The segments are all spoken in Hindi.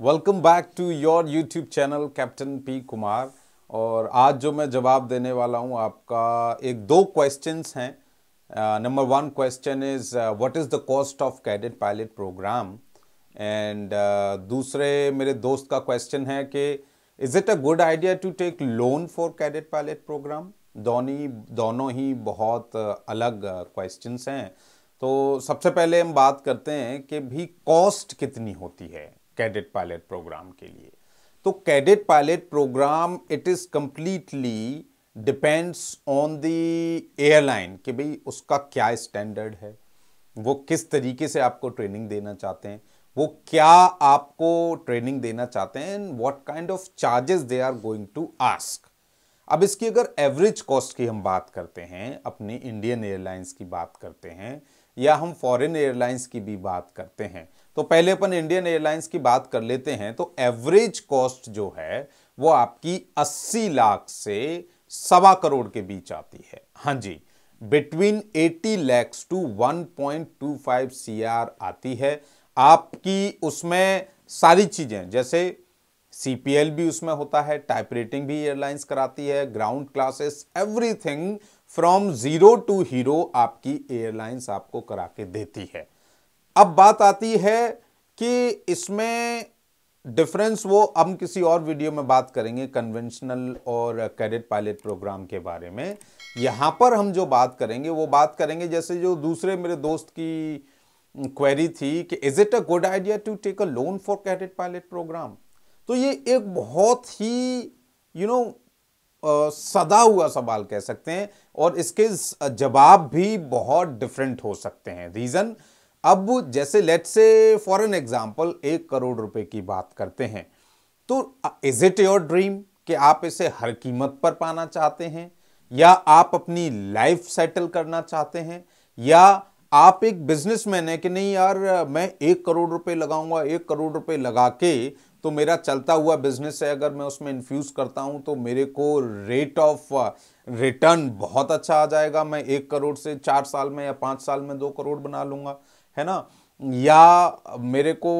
Welcome back to your YouTube channel captain P Kumar और आज जो मैं जवाब देने वाला हूँ आपका एक दो क्वेश्चंस हैं number one question is what is the cost of cadet pilot program and दूसरे मेरे दोस्त का क्वेश्चन है कि is it a good idea to take loan for cadet pilot program दोनों दोनों ही बहुत अलग क्वेश्चंस हैं तो सबसे पहले हम बात करते हैं कि भी कॉस्ट कितनी होती है कैडेट पायलट प्रोग्राम के लिए तो cadet pilot program it is completely depends on the airline कि भाई उसका क्या स्टैंडर्ड है वो किस तरीके से आपको ट्रेनिंग देना चाहते हैं वो क्या आपको ट्रेनिंग देना चाहते हैं and what kind of charges they are going to ask अब इसकी अगर एवरेज कॉस्ट की हम बात करते हैं अपनी इंडियन एयरलाइंस की बात करते हैं या हम फॉरेन एयरलाइंस की भी बात करते हैं तो पहले अपन इंडियन एयरलाइंस की बात कर लेते हैं तो एवरेज कॉस्ट जो है वो आपकी 80 लाख से सवा करोड़ के बीच आती है हाँ जी बिटवीन 80 लैक्स टू 1.25 आर आती है आपकी उसमें सारी चीज़ें जैसे एल भी उसमें होता है टाइप रेटिंग भी एयरलाइंस कराती है ground classes everything from zero to hero आपकी एयरलाइंस आपको करा के देती है अब बात आती है कि इसमें डिफरेंस वो हम किसी और वीडियो में बात करेंगे कन्वेंशनल और कैडेट पायलट प्रोग्राम के बारे में यहाँ पर हम जो बात करेंगे वो बात करेंगे जैसे जो दूसरे मेरे दोस्त की क्वेरी थी कि is it a good idea to take a loan for cadet pilot program तो ये एक बहुत ही यू you नो know, सदा हुआ सवाल कह सकते हैं और इसके जवाब भी बहुत डिफरेंट हो सकते हैं रीज़न अब जैसे लेट से फॉर एन एग्जाम्पल एक करोड़ रुपए की बात करते हैं तो इज इट योर ड्रीम कि आप इसे हर कीमत पर पाना चाहते हैं या आप अपनी लाइफ सेटल करना चाहते हैं या आप एक बिजनेसमैन है कि नहीं यार मैं एक करोड़ रुपए लगाऊंगा एक करोड़ रुपए लगा के तो मेरा चलता हुआ बिजनेस है अगर मैं उसमें इन्फ्यूज़ करता हूं तो मेरे को रेट ऑफ रिटर्न बहुत अच्छा आ जाएगा मैं एक करोड़ से चार साल में या पाँच साल में दो करोड़ बना लूँगा है ना या मेरे को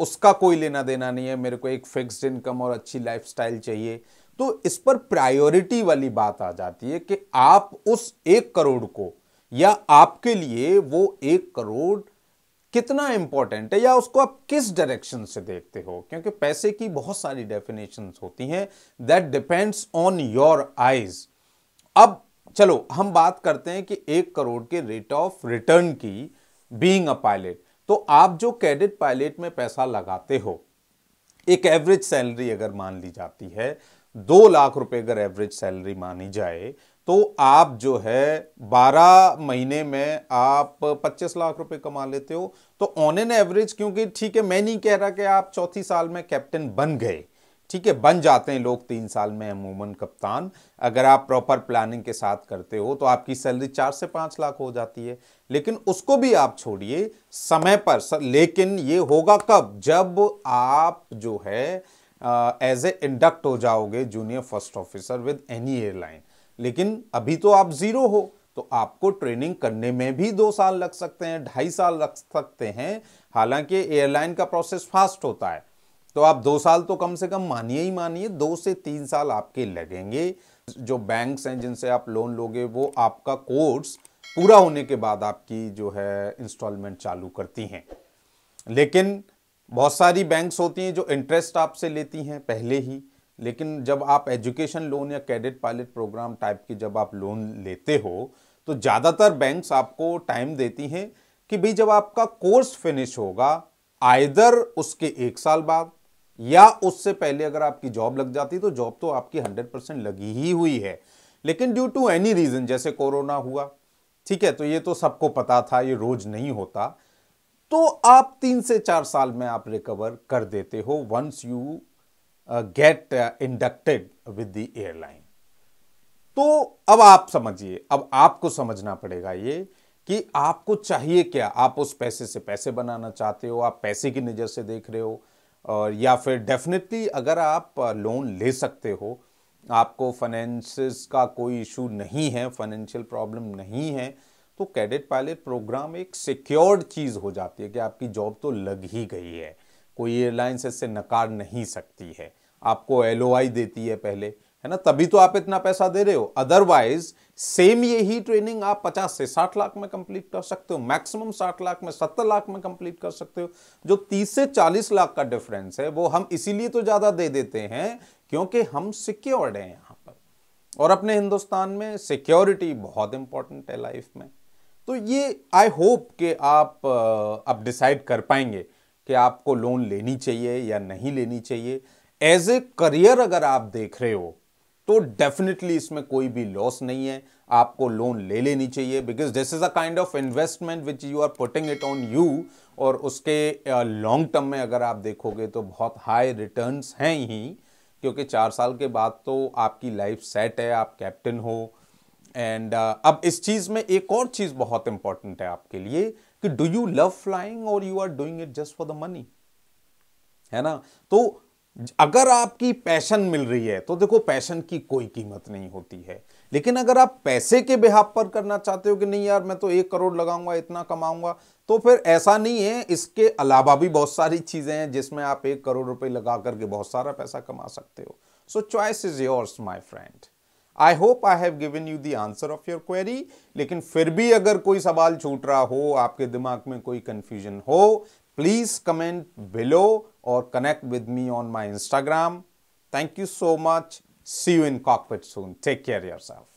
उसका कोई लेना देना नहीं है मेरे को एक फिक्स्ड इनकम और अच्छी लाइफस्टाइल चाहिए तो इस पर प्रायोरिटी वाली बात आ जाती है कि आप उस एक करोड़ को या आपके लिए वो एक करोड़ कितना इंपॉर्टेंट है या उसको आप किस डायरेक्शन से देखते हो क्योंकि पैसे की बहुत सारी डेफिनेशन होती हैं that depends on your eyes अब चलो हम बात करते हैं कि एक करोड़ के रेट ऑफ रिटर्न की बीइंग अ पायलट तो आप जो कैडेट पायलट में पैसा लगाते हो एक एवरेज सैलरी अगर मान ली जाती है दो लाख रुपए अगर एवरेज सैलरी मानी जाए तो आप जो है बारह महीने में आप पच्चीस लाख रुपए कमा लेते हो तो ऑन एन एवरेज क्योंकि ठीक है मैं नहीं कह रहा कि आप चौथी साल में कैप्टन बन गए ठीक है बन जाते हैं लोग तीन साल में अमूमन कप्तान अगर आप प्रॉपर प्लानिंग के साथ करते हो तो आपकी सैलरी चार से पाँच लाख हो जाती है लेकिन उसको भी आप छोड़िए समय पर लेकिन ये होगा कब जब आप जो है एज ए इंडक्ट हो जाओगे junior first officer with any airline लेकिन अभी तो आप जीरो हो तो आपको ट्रेनिंग करने में भी दो साल लग सकते हैं ढाई साल लग सकते हैं हालांकि एयरलाइन का प्रोसेस फास्ट होता है तो आप दो साल तो कम से कम मानिए ही मानिए दो से तीन साल आपके लगेंगे जो बैंक्स हैं जिनसे आप लोन लोगे वो आपका कोर्स पूरा होने के बाद आपकी जो है इंस्टॉलमेंट चालू करती हैं लेकिन बहुत सारी बैंक्स होती हैं जो इंटरेस्ट आपसे लेती हैं पहले ही लेकिन जब आप एजुकेशन लोन या कैडेट पायलट प्रोग्राम टाइप की जब आप लोन लेते हो तो ज़्यादातर बैंक्स आपको टाइम देती हैं कि भाई जब आपका कोर्स फिनिश होगा आयदर उसके एक साल बाद या उससे पहले अगर आपकी जॉब लग जाती तो जॉब तो आपकी 100 परसेंट लगी ही हुई है लेकिन ड्यू टू एनी रीज़न जैसे कोरोना हुआ ठीक है तो ये तो सबको पता था ये रोज नहीं होता तो आप तीन से चार साल में आप रिकवर कर देते हो once you get inducted with the airline तो अब आप समझिए अब आपको समझना पड़ेगा ये कि आपको चाहिए क्या आप उस पैसे से पैसे बनाना चाहते हो आप पैसे की नज़र से देख रहे हो और या फिर डेफिनेटली अगर आप लोन ले सकते हो आपको फाइनेंस का कोई इशू नहीं है फाइनेंशियल प्रॉब्लम नहीं है तो कैडेट पायलट प्रोग्राम एक सिक्योर्ड चीज़ हो जाती है कि आपकी जॉब तो लग ही गई है कोई एयरलाइंस इससे नकार नहीं सकती है आपको एल देती है पहले है ना तभी तो आप इतना पैसा दे रहे हो अदरवाइज सेम यही ट्रेनिंग आप 50 से 60 लाख में कंप्लीट कर सकते हो मैक्सिमम 60 लाख में 70 लाख में कंप्लीट कर सकते हो जो 30 से 40 लाख का डिफरेंस है वो हम इसीलिए तो ज़्यादा दे देते हैं क्योंकि हम सिक्योर्ड हैं यहाँ पर और अपने हिंदुस्तान में सिक्योरिटी बहुत इंपॉर्टेंट है लाइफ में तो ये आई होप कि आप अब डिसाइड कर पाएंगे कि आपको लोन लेनी चाहिए या नहीं लेनी चाहिए एज ए करियर अगर आप देख रहे हो तो डेफिनेटली इसमें कोई भी लॉस नहीं है आपको लोन ले लेनी चाहिए because this is a kind of investment which you are putting it on you और उसके लॉन्ग टर्म में अगर आप देखोगे तो बहुत हाई रिटर्न्स हैं ही क्योंकि चार साल के बाद तो आपकी लाइफ सेट है आप कैप्टन हो एंड uh, अब इस चीज़ में एक और चीज़ बहुत इंपॉर्टेंट है आपके लिए कि डू यू लव फ्लाइंग और you are doing it just for the money है ना तो अगर आपकी पैशन मिल रही है तो देखो पैशन की कोई कीमत नहीं होती है लेकिन अगर आप पैसे के बेहाब पर करना चाहते हो कि नहीं यार मैं तो एक करोड़ लगाऊंगा इतना कमाऊंगा तो फिर ऐसा नहीं है इसके अलावा भी बहुत सारी चीज़ें हैं जिसमें आप एक करोड़ रुपए लगा करके बहुत सारा पैसा कमा सकते हो so choice is yours my friend I hope I have given you the answer of your query लेकिन फिर भी अगर कोई सवाल छूट रहा हो आपके दिमाग में कोई कंफ्यूजन हो Please comment below or connect with me on my Instagram. Thank you so much. See you in cockpit soon. Take care yourself.